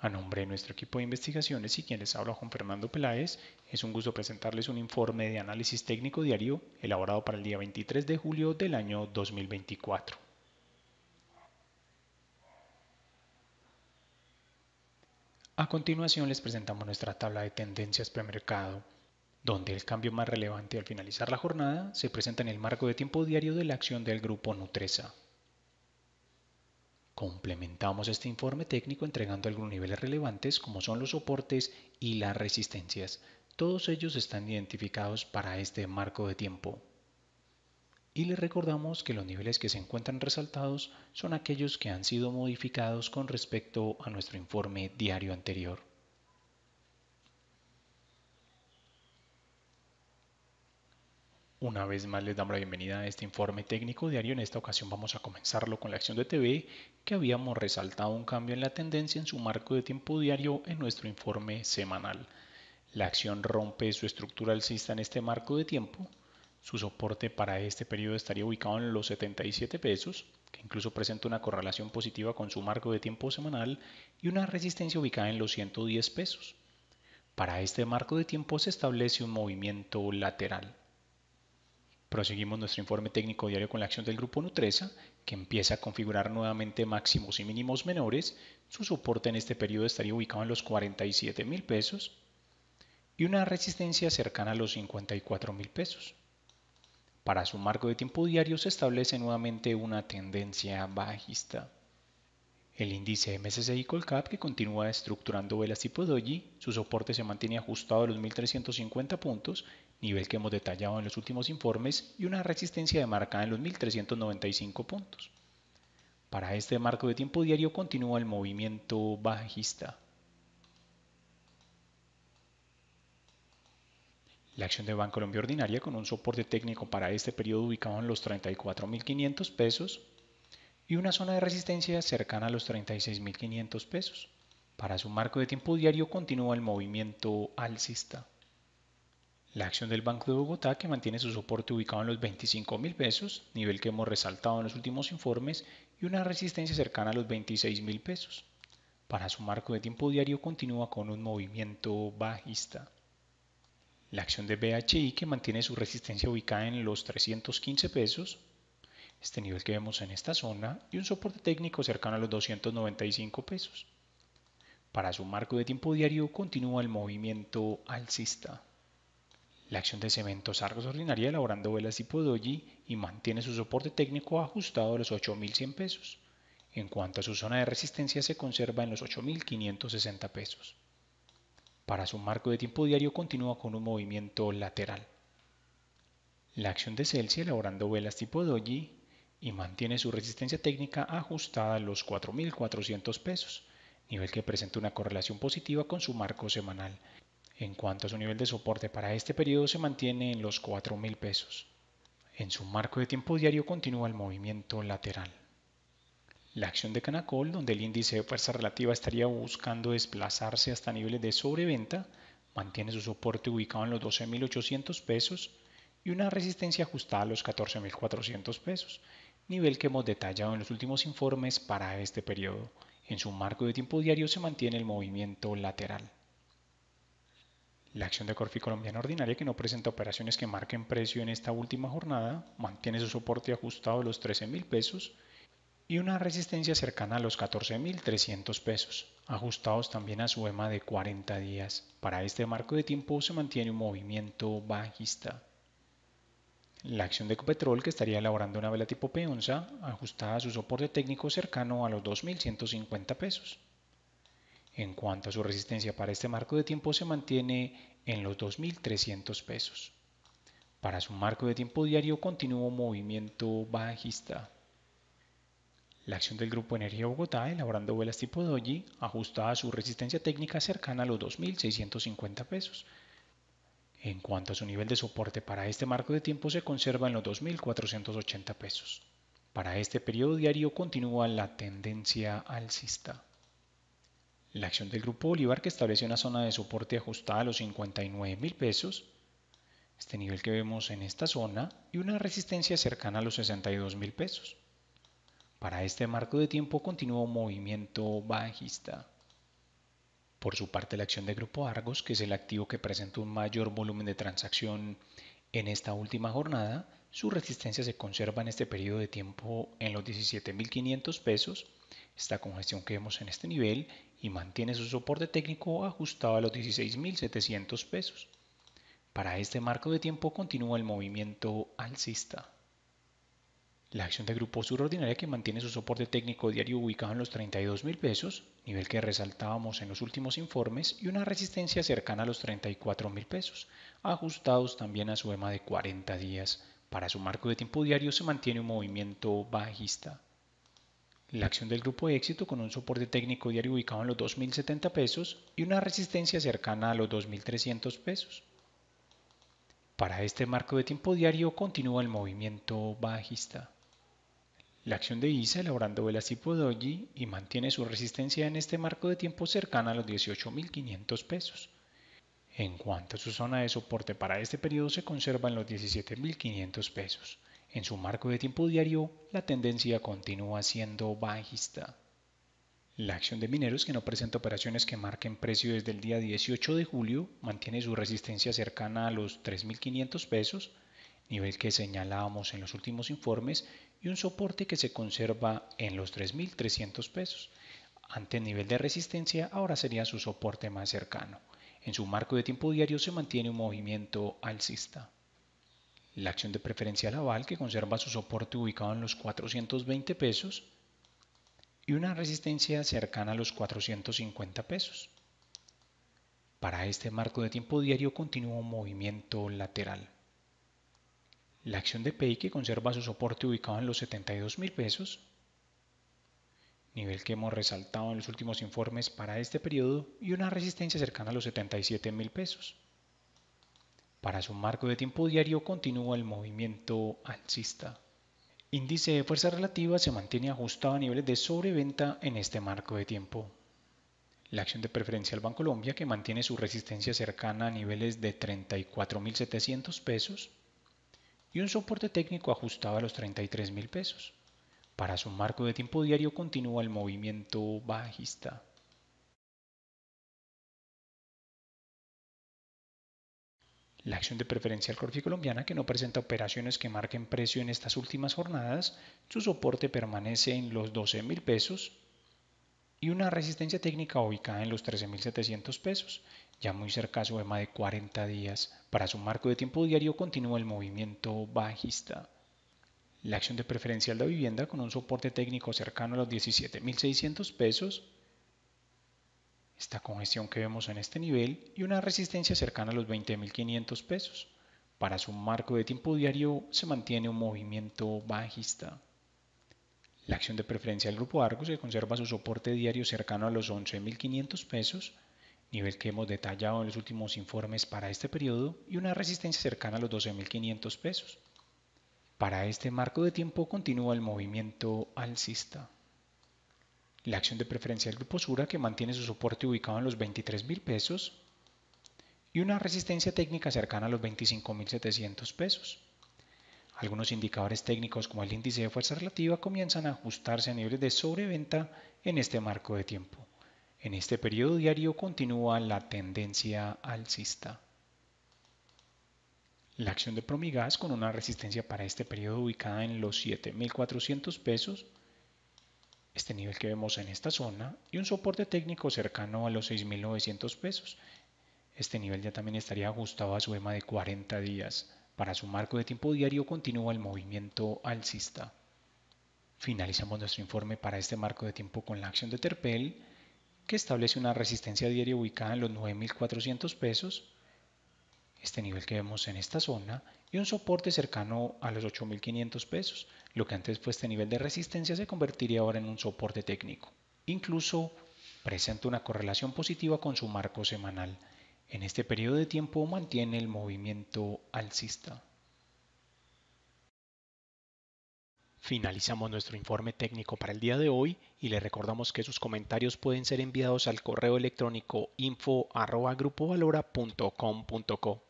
A nombre de nuestro equipo de investigaciones y quienes les habla Juan Fernando Peláez, es un gusto presentarles un informe de análisis técnico diario elaborado para el día 23 de julio del año 2024. A continuación les presentamos nuestra tabla de tendencias premercado, donde el cambio más relevante al finalizar la jornada se presenta en el marco de tiempo diario de la acción del grupo Nutresa. Complementamos este informe técnico entregando algunos niveles relevantes como son los soportes y las resistencias. Todos ellos están identificados para este marco de tiempo. Y les recordamos que los niveles que se encuentran resaltados son aquellos que han sido modificados con respecto a nuestro informe diario anterior. Una vez más les damos la bienvenida a este informe técnico diario. En esta ocasión vamos a comenzarlo con la acción de TV que habíamos resaltado un cambio en la tendencia en su marco de tiempo diario en nuestro informe semanal. La acción rompe su estructura alcista en este marco de tiempo. Su soporte para este periodo estaría ubicado en los 77 pesos, que incluso presenta una correlación positiva con su marco de tiempo semanal y una resistencia ubicada en los 110 pesos. Para este marco de tiempo se establece un movimiento lateral. Proseguimos nuestro informe técnico diario con la acción del grupo Nutresa, que empieza a configurar nuevamente máximos y mínimos menores. Su soporte en este periodo estaría ubicado en los 47 mil pesos y una resistencia cercana a los 54 mil pesos. Para su marco de tiempo diario se establece nuevamente una tendencia bajista. El índice MSCI Colcap que continúa estructurando velas tipo doji, su soporte se mantiene ajustado a los 1350 puntos nivel que hemos detallado en los últimos informes, y una resistencia demarcada en los 1395 puntos. Para este marco de tiempo diario continúa el movimiento bajista. La acción de Banco Colombia Ordinaria con un soporte técnico para este periodo ubicado en los 34.500 pesos y una zona de resistencia cercana a los 36.500 pesos. Para su marco de tiempo diario continúa el movimiento alcista. La acción del Banco de Bogotá, que mantiene su soporte ubicado en los 25 mil pesos, nivel que hemos resaltado en los últimos informes, y una resistencia cercana a los 26 mil pesos. Para su marco de tiempo diario continúa con un movimiento bajista. La acción de BHI, que mantiene su resistencia ubicada en los 315 pesos, este nivel que vemos en esta zona, y un soporte técnico cercano a los 295 pesos. Para su marco de tiempo diario continúa el movimiento alcista. La acción de cementos Argos Ordinaria elaborando velas tipo doji y mantiene su soporte técnico ajustado a los 8.100 pesos. En cuanto a su zona de resistencia se conserva en los 8.560 pesos. Para su marco de tiempo diario continúa con un movimiento lateral. La acción de Celsius elaborando velas tipo doji y mantiene su resistencia técnica ajustada a los 4.400 pesos, nivel que presenta una correlación positiva con su marco semanal. En cuanto a su nivel de soporte para este periodo se mantiene en los 4.000 pesos. En su marco de tiempo diario continúa el movimiento lateral. La acción de Canacol, donde el índice de fuerza relativa estaría buscando desplazarse hasta niveles de sobreventa, mantiene su soporte ubicado en los 12.800 pesos y una resistencia ajustada a los 14.400 pesos, nivel que hemos detallado en los últimos informes para este periodo. En su marco de tiempo diario se mantiene el movimiento lateral. La acción de Corfi Colombiana Ordinaria, que no presenta operaciones que marquen precio en esta última jornada, mantiene su soporte ajustado a los 13.000 pesos y una resistencia cercana a los 14.300 pesos, ajustados también a su EMA de 40 días. Para este marco de tiempo se mantiene un movimiento bajista. La acción de Ecopetrol, que estaría elaborando una vela tipo peonza, ajustada a su soporte técnico cercano a los 2.150 pesos. En cuanto a su resistencia para este marco de tiempo se mantiene en los 2.300 pesos. Para su marco de tiempo diario continúa un movimiento bajista. La acción del Grupo Energía Bogotá, elaborando velas tipo doji, ajusta a su resistencia técnica cercana a los 2.650 pesos. En cuanto a su nivel de soporte para este marco de tiempo se conserva en los 2.480 pesos. Para este periodo diario continúa la tendencia alcista. La acción del Grupo Bolívar que establece una zona de soporte ajustada a los 59 mil pesos, este nivel que vemos en esta zona, y una resistencia cercana a los 62 mil pesos. Para este marco de tiempo continúa un movimiento bajista. Por su parte, la acción de Grupo Argos, que es el activo que presenta un mayor volumen de transacción en esta última jornada, su resistencia se conserva en este periodo de tiempo en los 17.500 pesos esta congestión que vemos en este nivel y mantiene su soporte técnico ajustado a los 16.700 pesos. Para este marco de tiempo continúa el movimiento alcista. La acción de grupo Ordinaria que mantiene su soporte técnico diario ubicado en los 32.000 pesos, nivel que resaltábamos en los últimos informes, y una resistencia cercana a los 34.000 pesos, ajustados también a su EMA de 40 días. Para su marco de tiempo diario se mantiene un movimiento bajista la acción del grupo de éxito con un soporte técnico diario ubicado en los 2.070 pesos y una resistencia cercana a los 2.300 pesos. Para este marco de tiempo diario continúa el movimiento bajista. La acción de ISA elaborando velas tipo doji y mantiene su resistencia en este marco de tiempo cercana a los 18.500 pesos. En cuanto a su zona de soporte para este periodo se conservan en los 17.500 pesos. En su marco de tiempo diario, la tendencia continúa siendo bajista. La acción de mineros que no presenta operaciones que marquen precio desde el día 18 de julio mantiene su resistencia cercana a los 3.500 pesos, nivel que señalábamos en los últimos informes, y un soporte que se conserva en los 3.300 pesos. Ante el nivel de resistencia ahora sería su soporte más cercano. En su marco de tiempo diario se mantiene un movimiento alcista la acción de Preferencia aval que conserva su soporte ubicado en los 420 pesos y una resistencia cercana a los 450 pesos. Para este marco de tiempo diario continúa un movimiento lateral. La acción de PEI, que conserva su soporte ubicado en los 72 mil pesos, nivel que hemos resaltado en los últimos informes para este periodo y una resistencia cercana a los 77 mil pesos. Para su marco de tiempo diario continúa el movimiento alcista. Índice de fuerza relativa se mantiene ajustado a niveles de sobreventa en este marco de tiempo. La acción de preferencia al Colombia que mantiene su resistencia cercana a niveles de 34.700 pesos, y un soporte técnico ajustado a los 33.000 pesos. Para su marco de tiempo diario continúa el movimiento bajista. la acción de preferencial Colombiana, que no presenta operaciones que marquen precio en estas últimas jornadas, su soporte permanece en los 12 mil pesos y una resistencia técnica ubicada en los 13.700 pesos, ya muy cerca a su de 40 días. Para su marco de tiempo diario continúa el movimiento bajista. La acción de preferencial de vivienda con un soporte técnico cercano a los 17.600 pesos esta congestión que vemos en este nivel y una resistencia cercana a los 20.500 pesos. Para su marco de tiempo diario se mantiene un movimiento bajista. La acción de preferencia del grupo Argos se conserva su soporte diario cercano a los 11.500 pesos, nivel que hemos detallado en los últimos informes para este periodo, y una resistencia cercana a los 12.500 pesos. Para este marco de tiempo continúa el movimiento alcista la acción de preferencia del grupo Sura que mantiene su soporte ubicado en los 23.000 pesos y una resistencia técnica cercana a los 25.700 pesos. Algunos indicadores técnicos como el índice de fuerza relativa comienzan a ajustarse a niveles de sobreventa en este marco de tiempo. En este periodo diario continúa la tendencia alcista. La acción de Promigas con una resistencia para este periodo ubicada en los 7.400 pesos este nivel que vemos en esta zona, y un soporte técnico cercano a los 6.900 pesos. Este nivel ya también estaría ajustado a su EMA de 40 días. Para su marco de tiempo diario continúa el movimiento alcista. Finalizamos nuestro informe para este marco de tiempo con la acción de Terpel, que establece una resistencia diaria ubicada en los 9.400 pesos, este nivel que vemos en esta zona, y un soporte cercano a los 8.500 pesos. Lo que antes fue este nivel de resistencia se convertiría ahora en un soporte técnico. Incluso presenta una correlación positiva con su marco semanal. En este periodo de tiempo mantiene el movimiento alcista. Finalizamos nuestro informe técnico para el día de hoy y le recordamos que sus comentarios pueden ser enviados al correo electrónico info.grupovalora.com.co.